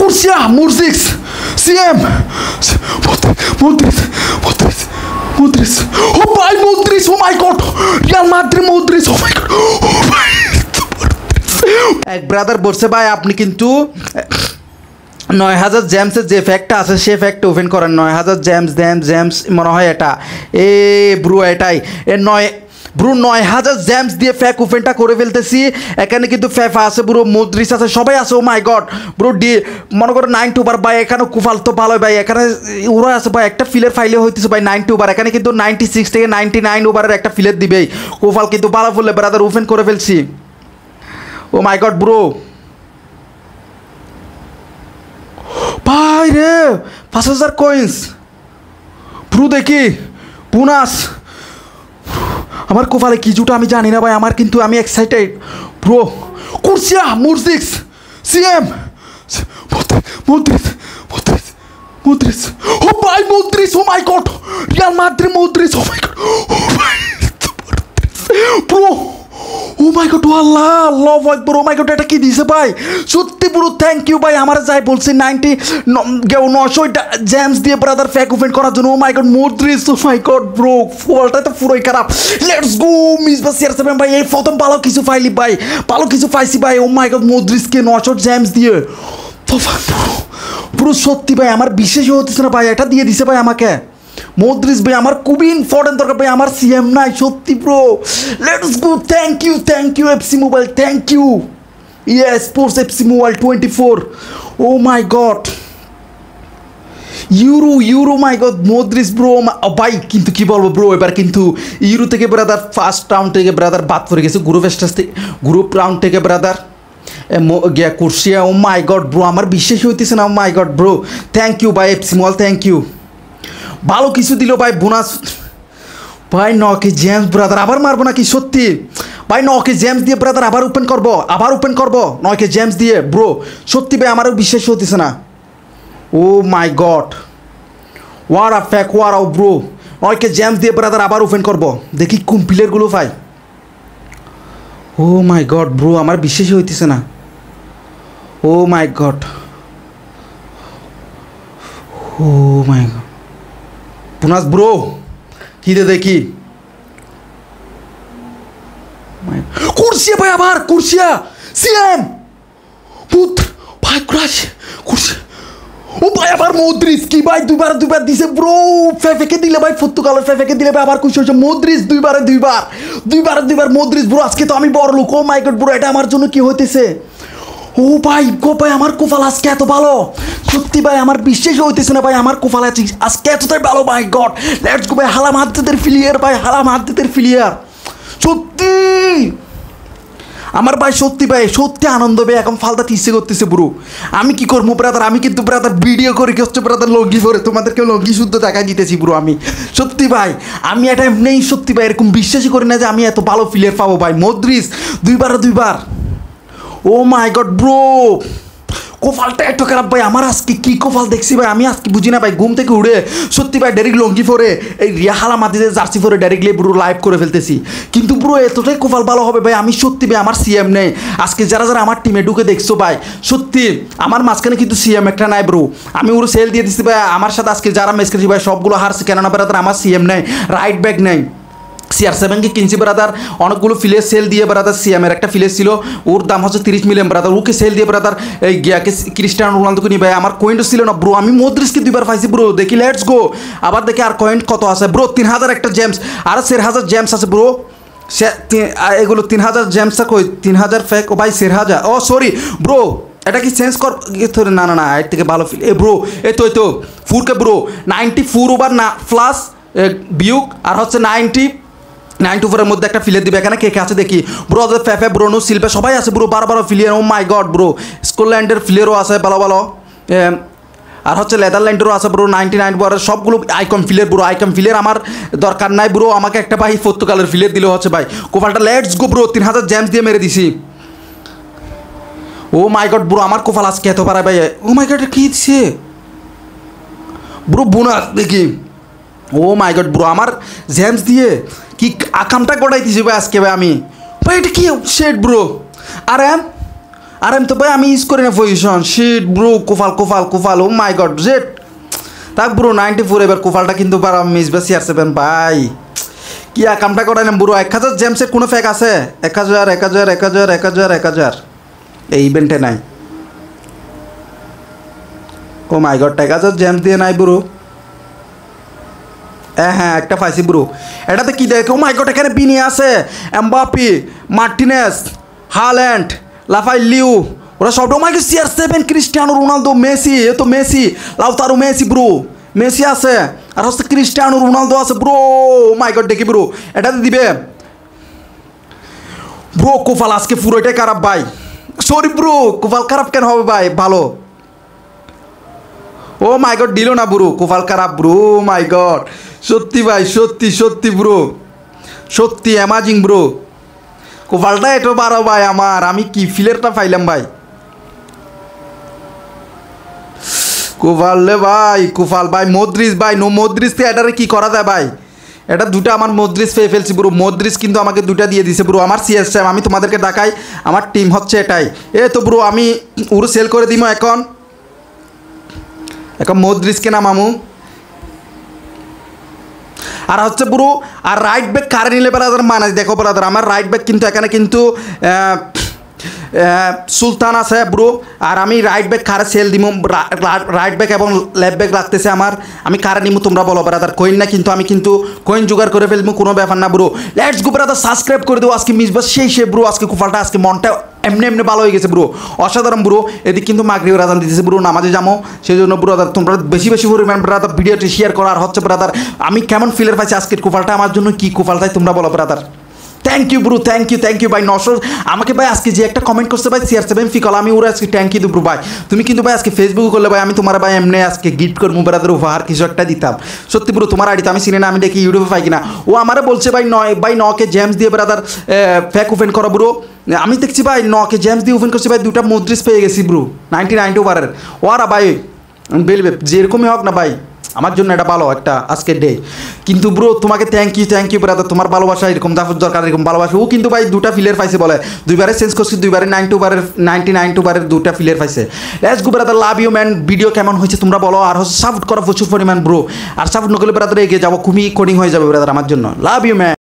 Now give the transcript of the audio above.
কুরসিয়া মুরজিক্স CM মন্ত্রিস মন্ত্রিস Modric ও ভাই Modric oh my god Real Madrid Modric oh my god ও ভাই এক ব্রাদার বলছে ভাই আপনি কিন্তু নয় হাজার জ্যামসের যে ফ্যাক্টটা আছে সে ফ্যাক্ট ওপেন করেন নয় হাজার জ্যামস জ্যাম জ্যামস মনে হয় এটা এ ব্রু এটাই এ নয় ব্রু নয় হাজার জ্যামস দিয়ে ফ্যাক ওপেনটা করে ফেলতেছি এখানে কিন্তু ফ্যাফা আছে ব্রো মদ্রিস আছে সবাই আছে ও মাই গড ব্রো ডি মনে করো নাইন টু ওভার ভাই এখানেও কুফাল তো ভালো ভাই এখানে ওরা আছে ভাই একটা ফিলের ফাইলে হইতেছে ভাই নাইন টু ওভার এখানে কিন্তু নাইনটি সিক্স থেকে নাইনটি নাইন ওভারের একটা ফিলের দিবেই কুফাল কিন্তু ভালো ফুললে ব্রাদার ওপেন করে ফেলছি ও মাই গড ব্রো ভাই রে পাঁচ হাজার কয়েন্স ব্রু দেখি পুনাস আমার কপালে কি জুটা আমি জানি না ভাই আমার কিন্তু আমি এক্সাইটেড প্রো কুরসিয়া মুরজিক্স সিএম মুদ্রিস মুদ্রিস মুদ্রিস ও ভাই Modric oh my god Real Madrid Modric oh my god ও ভাই প্রো ও মাই গড ও আল্লাহ লাভ একবার ও মাই গড এটা কি দিছে ভাই সত্যি পুরো থ্যাংক ইউ ভাই আমার যাই বলছি নাইনটি নশো জেমস দিয়ে ব্রাদার ফ্যাক ওপেন করার জন্য oh my god Modric oh my god bro ফলটা তো পুরোই খারাপ লেটস গো মিস বা শেয়ার সেভেন ভাই এই প্রথম ভালো কিছু পাইলি ভাই ভালো কিছু পাইছি ভাই ও মাই গড মোদ্রিসকে 900 জেমস দিয়ে তো পুরো সত্যি ভাই আমার বিশেষ হতেছে না ভাই এটা দিয়ে দিছে ভাই আমাকে মদ্রিস ভাই আমার খুবই ইম্পর্টেন্ট দরকার ভাই আমার সিএম নাই সত্যি bro let's go thank you thank you FC mobile thank you yes sports FC mobile twenty four oh my god euro euro my god Modric bro ভাই কিন্তু কি বলবো ব্রো এবার কিন্তু ইউরো থেকে ব্রাদার ফার্স্ট রাউন্ড থেকে brother বাদ পড়ে গেছে গ্রুপ স্টেজ থেকে গ্রুপ রাউন্ড থেকে ব্রাদার গিয়া কুর্সিয়া oh oh my god bro আমার বিশ্বাস হইতেছে না my god bro thank you by mobile thank you ভালো কিছু দিল ভাই বোনাস ভাই নকে জেমস ব্রাদার আবার মারবো নাকি সত্যি ভাই নকে জেমস দিয়ে ব্রাদার আবার ওপেন করব আবার ওপেন করব নকে জেমস দিয়ে ব্রো সত্যি ভাই আমারও বিশ্বাস হতেছে না oh my god what a pack wow bro নয়কে জেমস দিয়ে ব্রাদার আবার ওপেন করব দেখি কোন প্লেয়ারগুলো ভাই ও মাই গড ব্রো আমার বিশ্বাসই হইতেছে না oh my god oh my god bonus bro কি দে দেখি কুরসিয়া ভাই আবার কুরসিয়া সিয়াম পুত ভাই ক্রাশ কুরসিয়া ও ভাই আবার মদ্রিস কি ভাই দুইবার দুইবার দিছে ব্রো ফেফেকে দিলে ভাই ফতুকালের ফেফেকে দিলে ভাই আবার খুশি হচ্ছে মদ্রিস দুইবারে দুইবার দুইবারে দুইবার মদ্রিস ব্রো আজকে তো আমি বড় লোক ও মাই ব্রো এটা আমার জন্য কি হইতেছে ও ভাই গো ভাই আমার কোপাল আজকে এত ভালো সত্যি ভাই আমার বিশ্বাস হইতেছে না ভাই আমার কোফাল আছে আজকে এতটাই ভালো ভাই গড লেটস গো ভাই হালাম হাদ্দাদের ফিলিয়ার ভাই হালাম হাদ্দাদের ফিলিয়ার সত্যি আমার ভাই সত্যি ভাই সত্যি আনন্দ ভাই এখন ফালতা ইচ্ছে করতেছে পুরো আমি কি করবো ব্রাদার আমি কিন্তু ব্রাদার ভিডিও করে কি হচ্ছে ব্রাদার লগি করে তোমাদেরকে লগি শুদ্ধ দেখা দিতেছি পুরো আমি সত্যি ভাই আমি এটা নেই সত্যি ভাই এরকম বিশ্বাসই করি না যে আমি এত ভালো ফিলিয়ার পাবো ভাই মদ্রিস দুইবার দুইবার ও মাই গড ব্রো কপালটা এত খারাপ ভাই আমার আজকে কী কপাল দেখছি ভাই আমি আজকে বুঝি না ভাই ঘুম থেকে উড়ে সত্যি ভাই ডাইরেক্ট লঙ্গি পরে এই রিয়াহালা মাটিতে জার্সি পরে ডাইরেক্টলি পুরো লাইভ করে ফেলতেছি কিন্তু পুরো এতটাই কপাল ভালো হবে ভাই আমি সত্যি ভাই আমার সিএম নেই আজকে যারা যারা আমার টিমে ঢুকে দেখছো ভাই সত্যি আমার মাঝখানে কিন্তু সিএম একটা নাই ব্রো আমি ওর সেল দিয়ে দিচ্ছি ভাই আমার সাথে আজকে যারা মেস খেলছি ভাই সবগুলো হারছে কেননা ভাই তারা আমার সিএম নেই রাইট ব্যাক নেই সিআর সেভেনকে কিনছি ব্রাদার অনেকগুলো ফিলের সেল দিয়ে ব্রাদার সিএমের একটা ফিলের ছিল ওর দাম হচ্ছে তিরিশ মিলিয়ন ব্রাদার ওকে সেল দিয়ে ব্রাদার এই গিয়াকে ক্রিস্টান রোনালদোকে নিয়ে ভাই আমার কয়েন্ট ছিল না ব্রো আমি মদ্রিসকে দুইবার পাইছি ব্রো দেখি লেটস গো আবার দেখি আর কয়েন্ট কত আছে ব্রো তিন হাজার একটা জেমস আর চার হাজার জেমস আছে ব্রো সে এগুলো তিন হাজার জেমস কই তিন হাজার ফেক ও ভাই সের হাজার ও সরি ব্রো এটা কি চেঞ্জ কর না না না এর থেকে ভালো ফিল এ ব্রো এ তো তো ফুরকে ব্রো নাইনটি ফোর ওভার না প্লাস বিয়োগ আর হচ্ছে নাইনটি নাইন টু ফোরের মধ্যে একটা ফিলে দিবে এখানে কে কে আছে দেখি ব্রো ফ্যাফে ব্রোনো শিল্পে সবাই আছে ব্রো বারো বারো ফিলিয়ার oh oh my god bro স্কটল্যান্ডের ফিলিয়ারও আছে ভালো ভালো আর হচ্ছে লেদারল্যান্ডেরও আছে ব্রো নাইনটি নাইন বরের সবগুলো আইকন ফিলের ব্রো আইকন ফিলের আমার দরকার নাই ব্রো আমাকে একটা ভাই পর্তুগালের ফিলের দিলেও হচ্ছে ভাই কোপালটা লেটস গো ব্রো তিন হাজার জ্যামস দিয়ে মেরে দিছি ও মাই গড ব্রো আমার কোপাল আজকে এত পারে ভাই ও মাই গড কী দিছে ব্রো বোনাস দেখি ও মাই গড ব্রো আমার জ্যামস দিয়ে কি আকামটা গড়াইতেছি ভাই আজকে ভাই আমি ভাই এটা কি শেট bro R M R M তো ভাই আমি ইউজ করি না পজিশন শিট ব্রো কোফাল কোফাল কোফাল ও মাই গড জেট তাক ব্রো নাইনটি ফোর এবার কোফালটা কিন্তু মিসবে সিয়ার সেভেন ভাই কি আকামটা না ব্রো এক হাজার জ্যামসের কোনো ফ্যাক আছে এক হাজার এক হাজার এক হাজার এক হাজার এক হাজার এই ইভেন্টে নাই ও মাই গড এক হাজার জেমস দিয়ে নাই ব্রো হ্যাঁ হ্যাঁ একটা পাইছি ব্রো এটাতে কী দেখো মাই oh এখানে বিনি আছে এমবাপি মার্টিনেস হালেন্ড লাফাই লিউ ওরা সব ডোমাই কি CR seven Cristiano Ronaldo Messi এ তো মেসি লাউ তারও মেসি ব্রো মেসি আছে আর হচ্ছে ক্রিস্টিয়ানো রোনালদো আছে ব্রো মাইকট oh দেখি ব্রো এটাতে দিবে ব্রো কোফাল আজকে পুরোটাই খারাপ ভাই সরি ব্রো কোফাল খারাপ কেন হবে ভাই ভালো ও মাই গড দিল না ব্রো কোফাল খারাপ ব্রো মাই গড সত্যি ভাই সত্যি সত্যি ব্রো সত্যি অ্যামাজিং ব্রো কপালটা এটো বারো ভাই আমার আমি কি ফিলেরটা পাইলাম ভাই কোপালে রে ভাই কোপাল ভাই মদ্রিস ভাই নো মদ্রিস তো এটারে কি করা যায় ভাই এটা দুটা আমার মদ্রিস পেয়ে ফেলছি ব্রো মদ্রিস কিন্তু আমাকে দুটা দিয়ে দিছে ব্রো আমার সিএস টাইম আমি তোমাদেরকে ডাকাই আমার টিম হচ্ছে এটাই এ তো ব্রো আমি উরু সেল করে দিম এখন এখন মদ্রিসকে না মামু আর হচ্ছে পুরো আর রাইট ব্যাক কারে নিলে ব্রাদার মানে দেখো ব্রাদার আমার রাইট ব্যাক কিন্তু এখানে কিন্তু সুলতান আছে ব্রো আর আমি রাইট ব্যাক কারে সেল দিব রাইট ব্যাক এবং লেফট ব্যাক লাগতেছে আমার আমি কারে নিব তোমরা বলো ব্রাদার কইন না কিন্তু আমি কিন্তু কইন জোগাড় করে ফেলবো কোনো ব্যাপার না bro let's go brother subscribe করে দেবো আজকে মিসবাস সেই সে ব্রো আজকে কুফালটা আজকে মনটা এমনি এমনি ভালো হয়ে গেছে ব্রো অসাধারণ ব্রো এদিক কিন্তু মাগরিব রাজান দিতেছে ব্রো নামাজে যামো সেই জন্য দাদা তোমরা বেশি বেশি পরিমাণ ব্রাদার ভিডিওটি শেয়ার করার হচ্ছে ব্রাদার আমি কেমন ফিলের পাইছি আজকের কুপালটা আমার জন্য কী কুপালটাই তোমরা বলো brother thank you bro thank you thank you ভাই নশর আমাকে ভাই আজকে যে একটা কমেন্ট করছে ভাই সিআর সেভেন ফিকল আমি ওরা আজকে থ্যাংক ইউ ব্রু ভাই তুমি কিন্তু ভাই আজকে ফেসবুক করলে ভাই আমি তোমার ভাই এমনি আজকে গিফট করবো মোবাইলের উপহার কিছু একটা দিতাম সত্যি ব্রু তোমার আড়িতে আমি চিনি না আমি দেখি ইউটিউবে পাই কিনা ও আমারও বলছে ভাই নয় ভাই নকে জেমস দিয়ে ব্রাদার ফ্যাক ওপেন করো ব্রো আমি দেখছি ভাই নকে জেমস দিয়ে ওপেন করছি ভাই দুটা মদ্রিস পেয়ে গেছি ব্রু নাইনটি নাইনটি ওভারের ওরা ভাই বেলবে যেরকমই হোক না ভাই আমার জন্য এটা ভালো একটা আজকের ডে কিন্তু ব্রো তোমাকে thank you thank you brother তোমার ভালোবাসা এরকম দাফর দরকার এরকম ভালোবাসা ও কিন্তু ভাই দুটা ফিলের পাইছে বলে দুইবারে চেঞ্জ করছি দুইবারে নাইন টু বারের নাইনটি নাইন টু বারের দুটা ফিলের পাইছে let's go brother love you man video কেমন হয়েছে তোমরা বলো আর হচ্ছে সাপোর্ট করো প্রচুর পরিমাণ ব্রো আর সাপোর্ট নকলে ব্রাদার এগিয়ে যাবো খুবই কোডিং হয়ে যাবে ব্রাদার আমার জন্য লাভ ইউ ম্যান